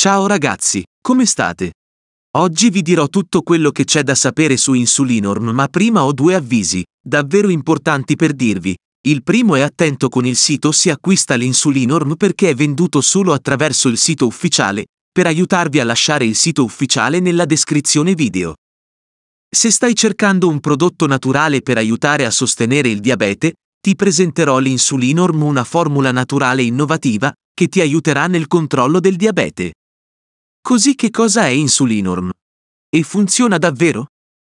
Ciao ragazzi, come state? Oggi vi dirò tutto quello che c'è da sapere su Insulinorm, ma prima ho due avvisi, davvero importanti per dirvi. Il primo è attento con il sito si acquista l'insulinorm perché è venduto solo attraverso il sito ufficiale, per aiutarvi a lasciare il sito ufficiale nella descrizione video. Se stai cercando un prodotto naturale per aiutare a sostenere il diabete, ti presenterò l'insulinorm una formula naturale innovativa che ti aiuterà nel controllo del diabete. Così che cosa è Insulinorm? E funziona davvero?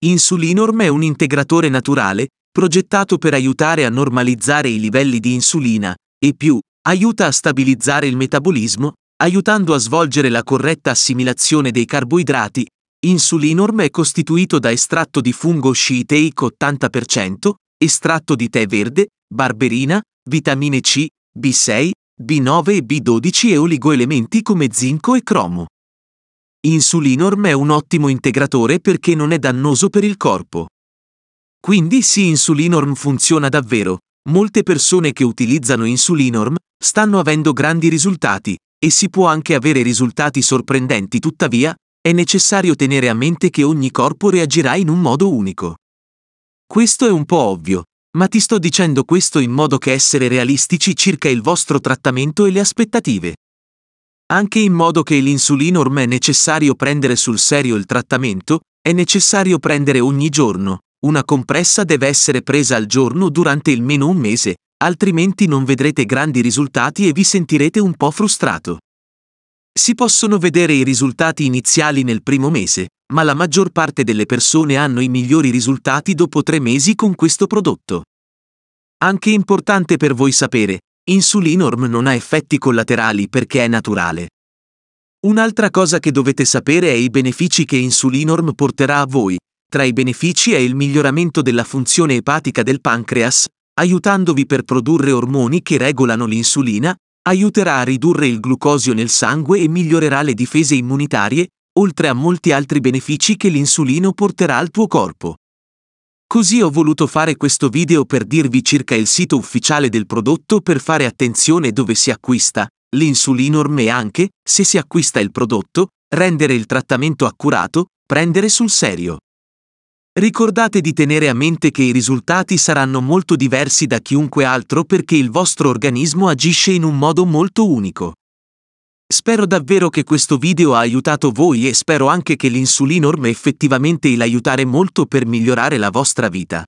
Insulinorm è un integratore naturale, progettato per aiutare a normalizzare i livelli di insulina, e più, aiuta a stabilizzare il metabolismo, aiutando a svolgere la corretta assimilazione dei carboidrati. Insulinorm è costituito da estratto di fungo sciiteico 80%, estratto di tè verde, barberina, vitamine C, B6, B9 e B12 e oligoelementi come zinco e cromo. Insulinorm è un ottimo integratore perché non è dannoso per il corpo. Quindi sì Insulinorm funziona davvero, molte persone che utilizzano Insulinorm stanno avendo grandi risultati, e si può anche avere risultati sorprendenti tuttavia, è necessario tenere a mente che ogni corpo reagirà in un modo unico. Questo è un po' ovvio, ma ti sto dicendo questo in modo che essere realistici circa il vostro trattamento e le aspettative. Anche in modo che l'insulino ormai è necessario prendere sul serio il trattamento, è necessario prendere ogni giorno. Una compressa deve essere presa al giorno durante almeno un mese, altrimenti non vedrete grandi risultati e vi sentirete un po' frustrato. Si possono vedere i risultati iniziali nel primo mese, ma la maggior parte delle persone hanno i migliori risultati dopo tre mesi con questo prodotto. Anche importante per voi sapere, Insulinorm non ha effetti collaterali perché è naturale. Un'altra cosa che dovete sapere è i benefici che Insulinorm porterà a voi. Tra i benefici è il miglioramento della funzione epatica del pancreas, aiutandovi per produrre ormoni che regolano l'insulina, aiuterà a ridurre il glucosio nel sangue e migliorerà le difese immunitarie, oltre a molti altri benefici che l'insulino porterà al tuo corpo. Così ho voluto fare questo video per dirvi circa il sito ufficiale del prodotto per fare attenzione dove si acquista, l'insulinorm e anche, se si acquista il prodotto, rendere il trattamento accurato, prendere sul serio. Ricordate di tenere a mente che i risultati saranno molto diversi da chiunque altro perché il vostro organismo agisce in un modo molto unico. Spero davvero che questo video ha aiutato voi e spero anche che l'insulino effettivamente il aiutare molto per migliorare la vostra vita.